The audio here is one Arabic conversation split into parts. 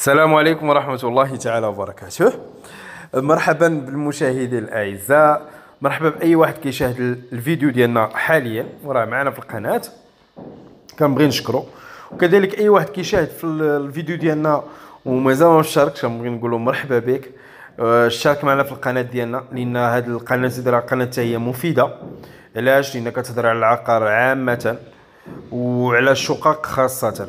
السلام عليكم ورحمة الله تعالى وبركاته مرحبا بالمشاهدين الأعزاء مرحبا بأي واحد كيشاهد الفيديو ديالنا حاليا وراه معنا في القناة كنبغي نشكرو وكذلك أي واحد كيشاهد في الفيديو ديالنا ومازال ما شاركش كنبغي نقول مرحبا بك آه، شارك معنا في القناة ديالنا لأن هذه القناة زيد قناة هي مفيدة علاش لأن كتهضر على العقار عامة وعلى الشقق خاصة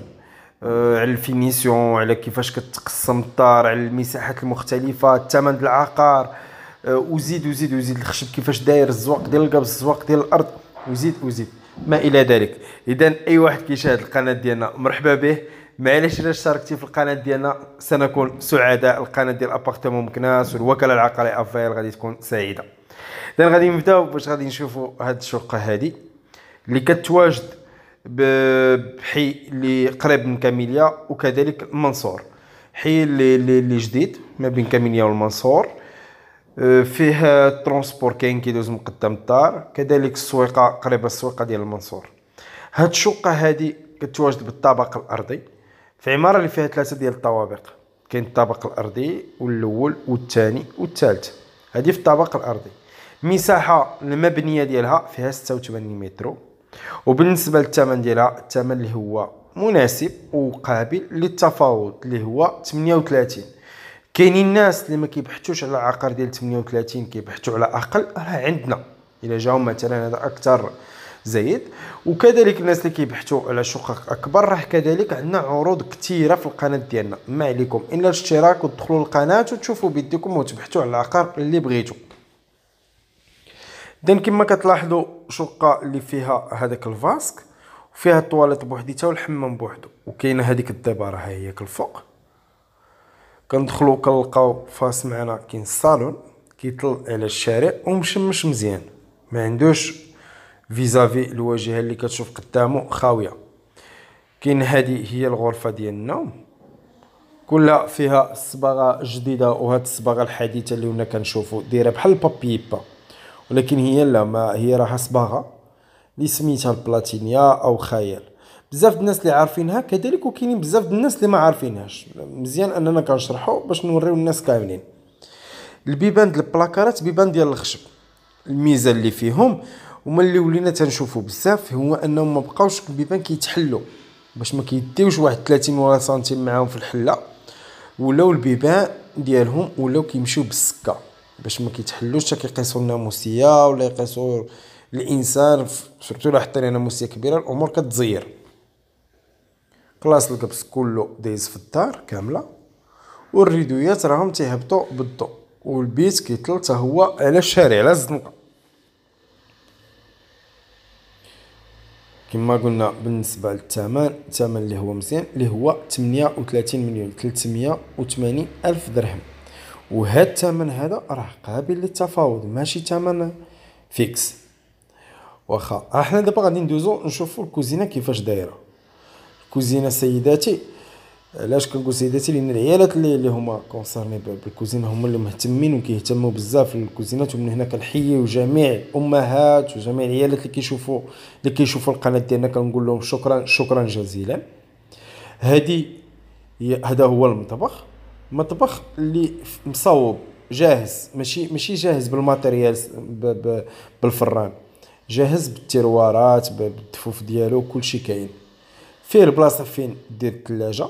آه، على الفينيسيون على كيفاش كتقسم الدار على المساحات المختلفه الثمن ديال العقار آه، وزيد وزيد وزيد الخشب كيفاش داير الزواق ديال القبس الزواق ديال الارض وزيد وزيد ما الى ذلك اذا اي واحد كيشاهد القناه ديالنا مرحبا به معليش الا اشتركتي في القناه ديالنا سنكون سعداء القناه ديال ابارتمون مكناس والوكاله العقاريه افايل غادي تكون سعيده اذا غادي نبداو باش غادي نشوفوا هاد الشقه هادي اللي كتواجد بحي اللي قريب من كاميليا وكذلك المنصور حي اللي جديد ما بين كاميليا والمنصور آه، فيه ترونسبور كاين كيدوز من قدام الدار كذلك السويقه قريبه السويقه ديال المنصور هاد الشقه هادي كتواجد بالطابق الارضي في عماره اللي فيها ثلاثه ديال الطوابق كاين الطابق الارضي والاول والثاني والثالث هادي في الطابق الارضي مساحه المبنيه ديالها فيها 86 متر وبالنسبه للثمن ديالها الثمن اللي هو مناسب وقابل للتفاوض اللي هو 38 كاينين الناس اللي ما كيبحثوش على عقار ديال 38 كيبحثوا على اقل راه عندنا الى جاو مثلا هذا اكثر زايد وكذلك الناس اللي كيبحثوا على شقق اكبر راه كذلك عندنا عروض كثيره في القناه ديالنا ما عليكم الا الاشتراك وتدخلوا القناه وتشوفوا بيديكم وتبحثوا على العقار اللي بغيتوا دان كما كتلاحظوا شقه اللي فيها هذاك الفاسك وفيها الطواليت بوحديتها والحمام بوحدو وكاينه هذيك الدباره ها هي كالفوق كندخلو كنلقاو فاس معنا كاين الصالون كيطل على الشارع ومشمش مزيان ما عندوش فيزافي الواجهه اللي كتشوف قدامه خاويه كاين هذه هي الغرفه ديال النوم كلها فيها صباغه جديده وهاد الصباغه الحديثه اللي هنا كنشوفو دايره بحال البابيبا ولكن هي لا ما هي راها صباغه اللي سميتها البلاتينيا او خيال بزاف الناس اللي عارفينها كذلك وكاينين بزاف الناس اللي ما عارفينهاش مزيان اننا كنشرحو باش نوريو الناس كاملين البيبان ديال البلاكارات بيبان ديال الخشب الميزه اللي فيهم هما اللي ولينا تنشوفو بزاف هو انهم ما بقاوش البيبان كيتحلوا باش ما كيديوش واحد 30 ولا سنتيم معاهم في الحله ولاو البيبان ديالهم ولاو كيمشيو بالسكه باش ما كيتحلوش حتى كيقيسوا الناموسيه ولا يقيسوا الانسان سورتو الا حطينا ناموسيه كبيره الامور كتزير كلاس الكبس كله دايز في الدار كامله والريدويات راهم تيهبطوا بالضوء والبيت كيطل حتى هو على الشارع على الزنقه كما قلنا بالنسبه للثمن الثمن اللي هو مزيان اللي هو 38 مليون 380 الف درهم وهذا الثمن هذا راه قابل للتفاوض ماشي ثمن فيكس واخا احنا دابا غادي ندوزو نشوفو الكوزينه كيفاش دايره الكوزينه سيداتي علاش كنقول سيداتي لان العيالات اللي, اللي هما كونسيرني بالكوزينه هما اللي مهتمين وكيهتموا بزاف الكوزينات ومن هنا كنحييو جميع الامهات وجميع العيالات اللي كيشوفوا اللي كيشوفوا القناه ديالنا كنقول لهم شكرا شكرا جزيلا هذه هذا هو المطبخ مطبخ اللي مصوب جاهز ماشي ماشي جاهز بالماتيريال بالفران جاهز بالتيروارات بالدفوف ديالو كلشي كاين فيه البلاصه فين دير الثلاجه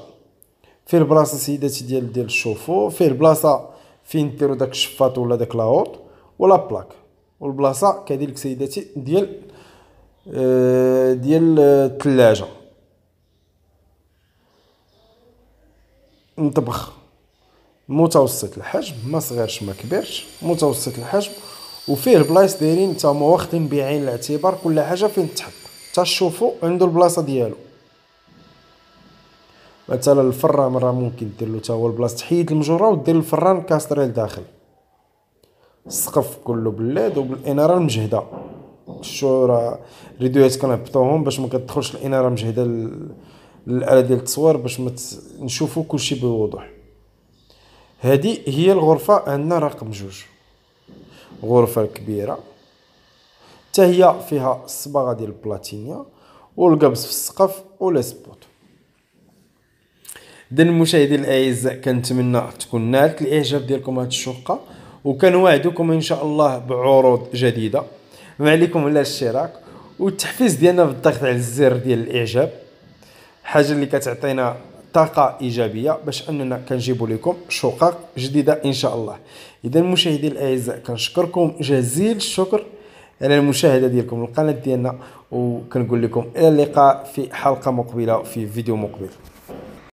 فيه البلاصه سيداتي ديال ديال الشوفو فيه البلاصه فين ديرو داك الشفاط ولا داك لاوط ولا بلاك والبلاصه كذلك سيداتي ديال آه، ديال الثلاجه نطبخ متوسط الحجم ما صغيرش ما كبيرش متوسط الحجم وفيه البلايص دايرين تا هما واخدين بعين الاعتبار كل حاجه فين تحط تا تشوفوا عندو البلاصه ديالو مثلا الفران راه ممكن ديرلو تا هو البلاصه تحيد المجره ودير الفران كاستري لداخل السقف كله بلاد وبالاناره المجهده شو راه ريدويات كنهبطوهم باش ما كتدخلش الاناره مجهده الاله ديال التصوير باش نشوفو كلشي بوضوح هذه هي الغرفة عندنا رقم جوج غرفة كبيرة حتى هي فيها الصباغة ديال البلاتينيا والقبس في السقف ولا سبوت اذا المشاهدين الاعزاء كنتمنى تكون نالت الاعجاب ديالكم هاد الشقه وكنوعدكم ان شاء الله بعروض جديده ما عليكم الا الاشتراك والتحفيز ديالنا بالضغط على الزر ديال الاعجاب حاجه اللي كتعطينا طاقه ايجابيه باش اننا كنجيبوا لكم شقق جديده ان شاء الله اذا مشاهدي الاعزاء كنشكركم جزيل الشكر على المشاهده ديالكم القناه ديالنا وكنقول لكم الى اللقاء في حلقه مقبله في فيديو مقبل